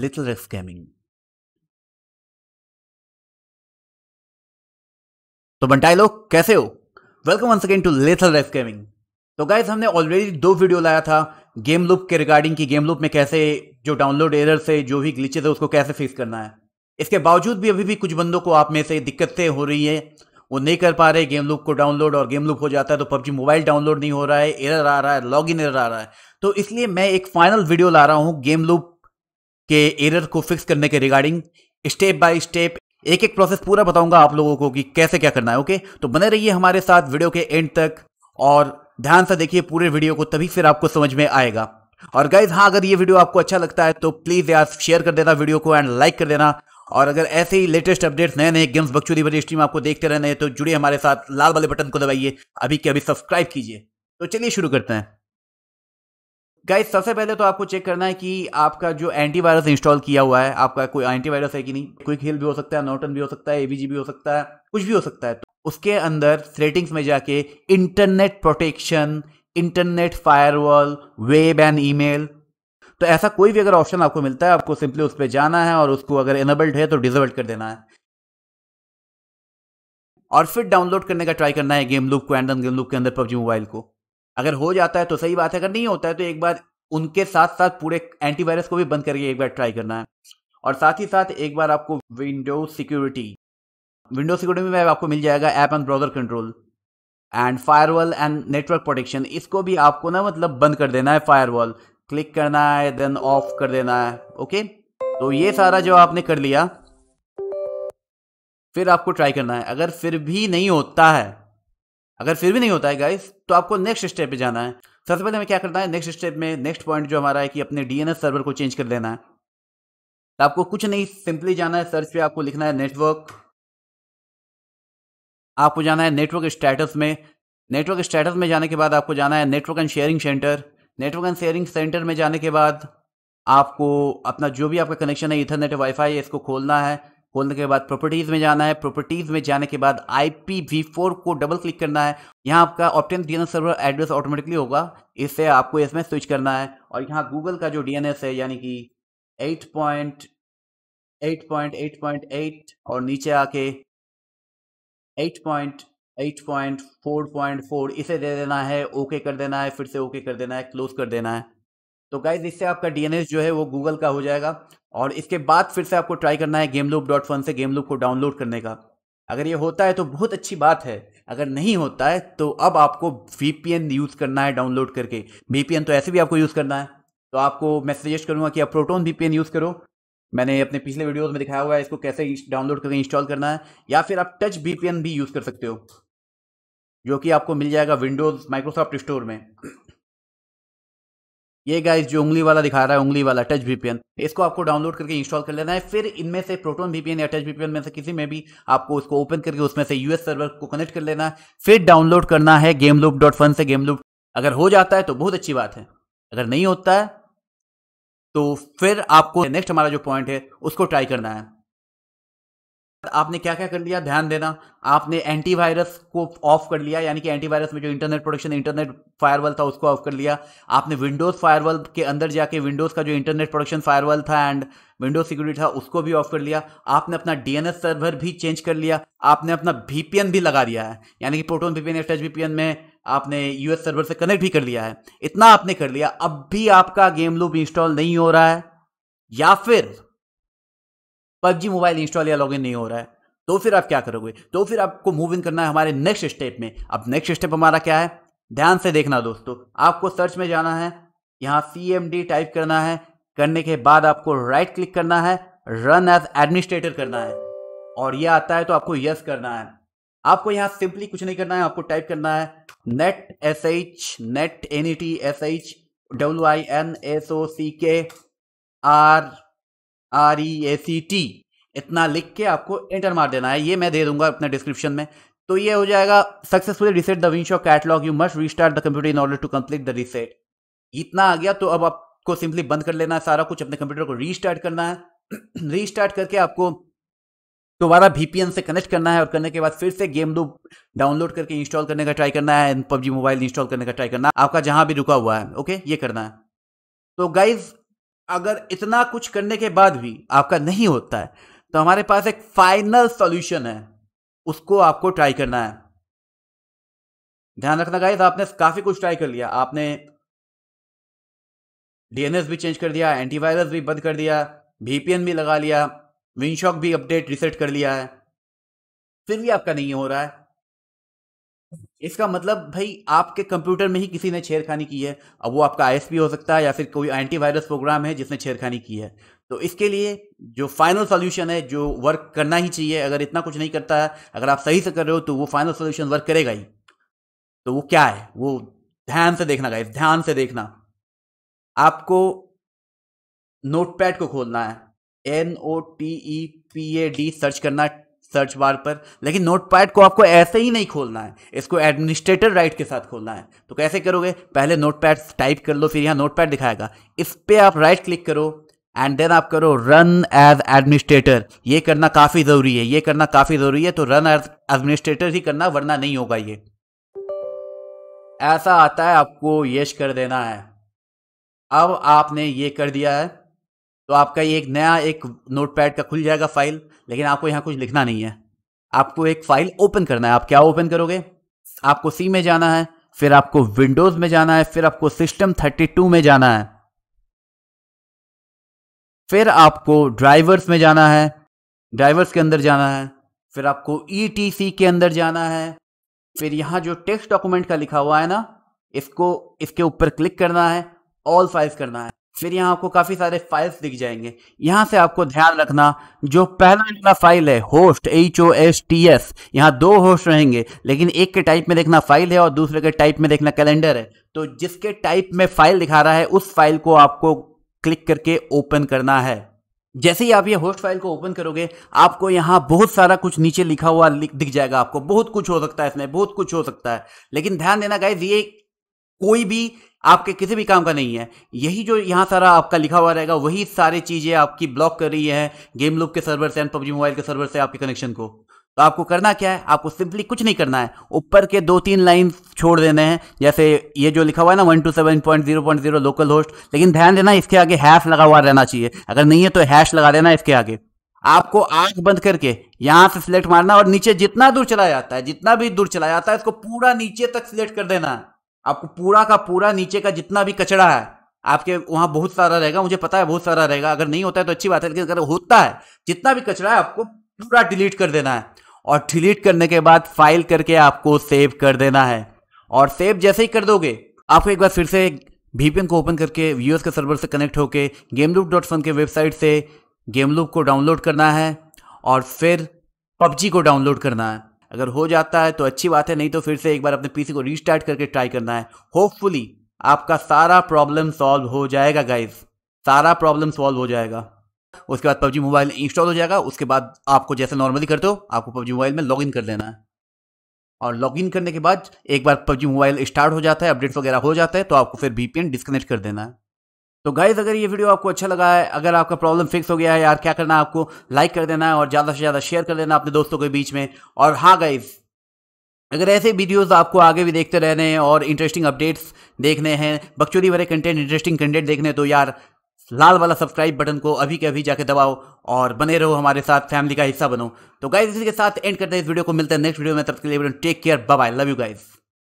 little risk gaming तो बंटाई लोग कैसे हो welcome once again to lethal race gaming तो गाइज हमने ऑलरेडी दो वीडियो लाया था गेम लूप के रिगार्डिंग की गेम लूप में कैसे जो डाउनलोड एरर से जो भी ग्लिचेस है उसको कैसे फेस करना है इसके बावजूद भी अभी भी कुछ बंदों को आप में से दिक्कतें हो रही है वो नहीं कर पा रहे गेम लूप को डाउनलोड और गेम लूप हो जाता है तो पबजी मोबाइल डाउनलोड नहीं हो रहा है एरर आ रहा है लॉग इन एरर आ रहा है तो इसलिए मैं एक फाइनल वीडियो ला रहा हूँ गेम लूप के एरर को फिक्स करने के रिगार्डिंग स्टेप बाय स्टेप एक एक प्रोसेस पूरा बताऊंगा आप लोगों को कि कैसे क्या करना है ओके तो बने रहिए हमारे साथ वीडियो के एंड तक और ध्यान से देखिए पूरे वीडियो को तभी फिर आपको समझ में आएगा और गाइज हाँ अगर ये वीडियो आपको अच्छा लगता है तो प्लीज यार शेयर कर देना वीडियो को एंड लाइक कर देना और अगर ऐसे ही लेटेस्ट अपडेट्स नए नए गेम्स बक्चुरी भरी स्ट्रीम आपको देखते रहने हैं तो जुड़े हमारे साथ लाल वाले बटन को दबाइए अभी के अभी सब्सक्राइब कीजिए तो चलिए शुरू करते हैं गाइस सबसे पहले तो आपको चेक करना है कि आपका जो एंटीवायरस इंस्टॉल किया हुआ है आपका कोई एंटीवायरस है कि नहीं क्विक हिल भी हो सकता है नोटन भी हो सकता है एवीजी भी हो सकता है कुछ भी हो सकता है तो उसके अंदर सेटिंग्स में जाके internet protection internet firewall web and email तो ऐसा कोई भी अगर ऑप्शन आपको मिलता है आपको सिंपली उस पर जाना है और उसको अगर इनेबल्ड है तो डिजेबल्ड कर देना है और फिर डाउनलोड करने का ट्राई करना है गेम लूप को एंड गेम लूप के अंदर पबजी मोबाइल को अगर हो जाता है तो सही बात है अगर नहीं होता है तो एक बार उनके साथ साथ पूरे एंटीवायरस को भी बंद करके एक बार ट्राई करना है और साथ ही साथ एक बार आपको विंडो सिक्योरिटी विंडो सिक्योरिटी में आपको मिल जाएगा app and browser control and firewall and network protection इसको भी आपको ना मतलब बंद कर देना है फायरवॉल क्लिक करना है देन ऑफ कर देना है ओके तो ये सारा जो आपने कर लिया फिर आपको ट्राई करना है अगर फिर भी नहीं होता है अगर फिर भी नहीं होता है गाइस तो आपको नेक्स्ट स्टेप पे जाना है सबसे पहले हमें क्या करना है नेक्स्ट स्टेप में नेक्स्ट पॉइंट जो हमारा है कि अपने डीएनएस सर्वर को चेंज कर लेना है तो आपको कुछ नहीं सिंपली जाना है सर्च पे आपको लिखना है नेटवर्क आपको जाना है नेटवर्क स्टेटस में नेटवर्क स्टेटस में जाने के बाद आपको जाना है network and sharing center network and sharing center में जाने के बाद आपको अपना जो भी आपका कनेक्शन है इथरनेट वाईफाई इसको खोलना है खोलने के बाद प्रॉपर्टीज़ में जाना है प्रॉपर्टीज़ में जाने के बाद आई पी को डबल क्लिक करना है यहाँ आपका obtain D server address automatically होगा इससे आपको इसमें स्विच करना है और यहाँ गूगल का जो डी है यानी कि eight point eight point eight point eight और नीचे आके eight point eight point four point four इसे दे देना है ओके कर देना है फिर से ओके कर देना है क्लोज कर देना है तो गाइज इससे आपका डीएनएस जो है वो गूगल का हो जाएगा और इसके बाद फिर से आपको ट्राई करना है गेम लूप डॉट फन से गेम लूप को डाउनलोड करने का अगर ये होता है तो बहुत अच्छी बात है अगर नहीं होता है तो अब आपको वीपीएन यूज़ करना है डाउनलोड करके वीपीएन तो ऐसे भी आपको यूज़ करना है तो आपको मैं सजेस्ट करूँगा कि आप प्रोटोन वीपीएन यूज़ करो मैंने अपने पिछले वीडियोस में दिखाया हुआ है इसको कैसे डाउनलोड करके इंस्टॉल करना है या फिर आप टच वीपीएन भी यूज़ कर सकते हो जो कि आपको मिल जाएगा विंडोज़ माइक्रोसॉफ्ट स्टोर में ये गाइस जो उंगली वाला दिखा रहा है उंगली वाला टच वीपीएन इसको आपको डाउनलोड करके इंस्टॉल कर लेना है फिर इनमें से प्रोटोन वीपीएन या टच वीपीएन में से किसी में भी आपको उसको ओपन करके उसमें से यूएस सर्वर को कनेक्ट कर लेना है फिर डाउनलोड करना है गेम लूप डॉट फन से गेम लूप अगर हो जाता है तो बहुत अच्छी बात है अगर नहीं होता है तो फिर आपको नेक्स्ट हमारा जो पॉइंट है उसको ट्राई करना है आपने क्या क्या कर लिया ध्यान देना आपने एंटीवायरस को ऑफ कर लिया यानी कि एंटीवायरस में जो इंटरनेट प्रोटेक्शन इंटरनेट फायरवॉल था उसको ऑफ कर लिया आपने विंडोज फायरवॉल के अंदर जाके विंडोज का जो इंटरनेट प्रोटेक्शन फायरवॉल था एंड विंडोज सिक्योरिटी था उसको भी ऑफ कर लिया आपने अपना डीएनएस सर्वर भी चेंज कर लिया आपने अपना वीपीएन भी लगा दिया है यानी कि प्रोटोन वीपीएन एस वीपीएन में आपने यूएस सर्वर से कनेक्ट भी कर लिया है इतना आपने कर लिया अब भी आपका गेम लूप इंस्टॉल नहीं हो रहा है या फिर पबजी मोबाइल इंस्टॉल या लॉगिन नहीं हो रहा है तो फिर आप क्या करोगे तो फिर आपको मूव इन करना है हमारे नेक्स्ट स्टेप में अब नेक्स्ट स्टेप हमारा क्या है ध्यान से देखना दोस्तों आपको सर्च में जाना है यहाँ सी टाइप करना है करने के बाद आपको राइट क्लिक करना है रन एज एडमिनिस्ट्रेटर करना है और यह आता है तो आपको यस करना है आपको यहाँ सिंपली कुछ नहीं करना है आपको टाइप करना है net S H net N E T S H W I N S O C K R R E A C T इतना लिख के आपको एंटर मार देना है ये मैं दे दूंगा अपने डिस्क्रिप्शन में तो ये हो जाएगा successfully reset the Winsock catalog you must restart the computer in order to complete the reset इतना आ गया तो अब आपको सिंपली बंद कर लेना है सारा कुछ अपने कंप्यूटर को रीस्टार्ट करना है रीस्टार्ट करके आपको दोबारा वीपीएन से कनेक्ट करना है और करने के बाद फिर से गेम दो डाउनलोड करके इंस्टॉल करने का ट्राई करना है पबजी मोबाइल इंस्टॉल करने का ट्राई करना है आपका जहां भी रुका हुआ है ओके ये करना है तो गाइज अगर इतना कुछ करने के बाद भी आपका नहीं होता है तो हमारे पास एक फाइनल सॉल्यूशन है उसको आपको ट्राई करना है ध्यान रखना गाइस आपने काफी कुछ ट्राई कर लिया आपने डीएनएस भी चेंज कर दिया एंटीवायरस भी बंद कर दिया वीपीएन भी लगा लिया विनशॉक भी अपडेट रिसेट कर लिया है फिर भी आपका नहीं हो रहा है इसका मतलब भाई आपके कंप्यूटर में ही किसी ने छेड़खानी की है अब वो आपका आईएसपी हो सकता है या फिर कोई एंटीवायरस प्रोग्राम है जिसने छेड़खानी की है तो इसके लिए जो फाइनल सोल्यूशन है जो वर्क करना ही चाहिए अगर इतना कुछ नहीं करता है अगर आप सही से कर रहे हो तो वो फाइनल सोल्यूशन वर्क करेगा ही तो वो क्या है वो ध्यान से देखना गाइस ध्यान से देखना आपको नोटपैड को खोलना है N O T E P A D search करना सर्च बार पर लेकिन नोटपैड को आपको ऐसे ही नहीं खोलना है इसको एडमिनिस्ट्रेटर राइट के साथ खोलना है तो कैसे करोगे पहले नोटपैड टाइप कर लो फिर यहाँ नोटपैड दिखाएगा इस पर आप राइट क्लिक करो एंड देन आप करो रन एज एडमिनिस्ट्रेटर ये करना काफ़ी ज़रूरी है ये करना काफ़ी ज़रूरी है तो रन एज एडमिनिस्ट्रेटर ही करना वरना नहीं होगा ये ऐसा आता है आपको यश कर देना है अब आपने ये कर दिया है तो आपका ये एक नया एक नोट पैड का खुल जाएगा फाइल लेकिन आपको यहाँ कुछ लिखना नहीं है आपको एक फाइल ओपन करना है आप क्या ओपन करोगे आपको सी में जाना है फिर आपको विंडोज में जाना है फिर आपको सिस्टम 32 में जाना है फिर आपको ड्राइवर्स में जाना है ड्राइवर्स के अंदर जाना है फिर आपको ई के अंदर जाना है फिर यहां जो टेक्स्ट डॉक्यूमेंट का लिखा हुआ है ना इसको इसके ऊपर क्लिक करना है ऑल फाइल्स करना है फिर यहाँ आपको काफ़ी सारे फाइल्स दिख जाएंगे यहाँ से आपको ध्यान रखना जो पहला इतना फाइल है host H O S T S यहाँ दो होस्ट रहेंगे लेकिन एक के टाइप में देखना फाइल है और दूसरे के टाइप में देखना कैलेंडर है तो जिसके टाइप में फाइल दिखा रहा है उस फाइल को आपको क्लिक करके ओपन करना है जैसे ही आप ये होस्ट फाइल को ओपन करोगे आपको यहाँ बहुत सारा कुछ नीचे लिखा हुआ दिख जाएगा आपको बहुत कुछ हो सकता है इसमें बहुत कुछ हो सकता है लेकिन ध्यान देना गाइज ये कोई भी आपके किसी भी काम का नहीं है यही जो यहाँ सारा आपका लिखा हुआ रहेगा वही सारी चीज़ें आपकी ब्लॉक कर रही है गेम लूप के सर्वर से एंड पबजी मोबाइल के सर्वर से आपके कनेक्शन को तो आपको करना क्या है आपको सिंपली कुछ नहीं करना है ऊपर के दो तीन लाइन छोड़ देने हैं जैसे ये जो लिखा हुआ है ना one two seven point zero point zero local host लेकिन ध्यान देना इसके आगे हैश लगा हुआ रहना चाहिए अगर नहीं है तो हैश लगा देना इसके आगे आपको आंख बंद करके यहां से सिलेक्ट मारना और नीचे जितना दूर चला जाता है जितना भी दूर चला जाता है इसको पूरा नीचे तक सिलेक्ट कर देना है आपको पूरा का पूरा नीचे का जितना भी कचड़ा है आपके वहाँ बहुत सारा रहेगा मुझे पता है बहुत सारा रहेगा अगर नहीं होता है तो अच्छी बात है लेकिन अगर होता है जितना भी कचरा है आपको पूरा डिलीट कर देना है और डिलीट करने के बाद फाइल करके आपको सेव कर देना है और सेव जैसे ही कर दोगे आपको एक बार फिर से वीपीएन को ओपन करके वीएस के सर्वर से कनेक्ट होके गेम लूप डॉट फन के वेबसाइट से गेम लूप को डाउनलोड करना है और फिर पबजी को डाउनलोड करना है अगर हो जाता है तो अच्छी बात है नहीं तो फिर से एक बार अपने पीसी को रीस्टार्ट करके ट्राई करना है होपफुली आपका सारा प्रॉब्लम सॉल्व हो जाएगा गाइज सारा प्रॉब्लम सॉल्व हो जाएगा उसके बाद पबजी मोबाइल इंस्टॉल हो जाएगा उसके बाद आपको जैसे नॉर्मली करते हो आपको पबजी मोबाइल में लॉगिन कर लेना है और लॉगिन करने के बाद एक बार पबजी मोबाइल स्टार्ट हो जाता है अपडेट्स वगैरह हो जाता है तो आपको फिर वीपीएन डिस्कनेक्ट कर देना है तो गाइज अगर ये वीडियो आपको अच्छा लगा है अगर आपका प्रॉब्लम फिक्स हो गया है यार क्या करना है आपको लाइक कर देना है और ज़्यादा से ज़्यादा शेयर कर देना अपने दोस्तों के बीच में और हाँ गाइज़ अगर ऐसे वीडियोस आपको आगे भी देखते रहने हैं और इंटरेस्टिंग अपडेट्स देखने हैं बक्चोरी वाले कंटेंट इंटरेस्टिंग कंटेंट देखने तो यार लाल वाला सब्सक्राइब बटन को अभी के अभी जाके दबाओ और बने रहो हमारे साथ फैमिली का हिस्सा बनो तो गाइज इसी के साथ एंड करते हैं इस वीडियो को मिलते हैं नेक्स्ट वीडियो में तब के लिए take care bye love you guys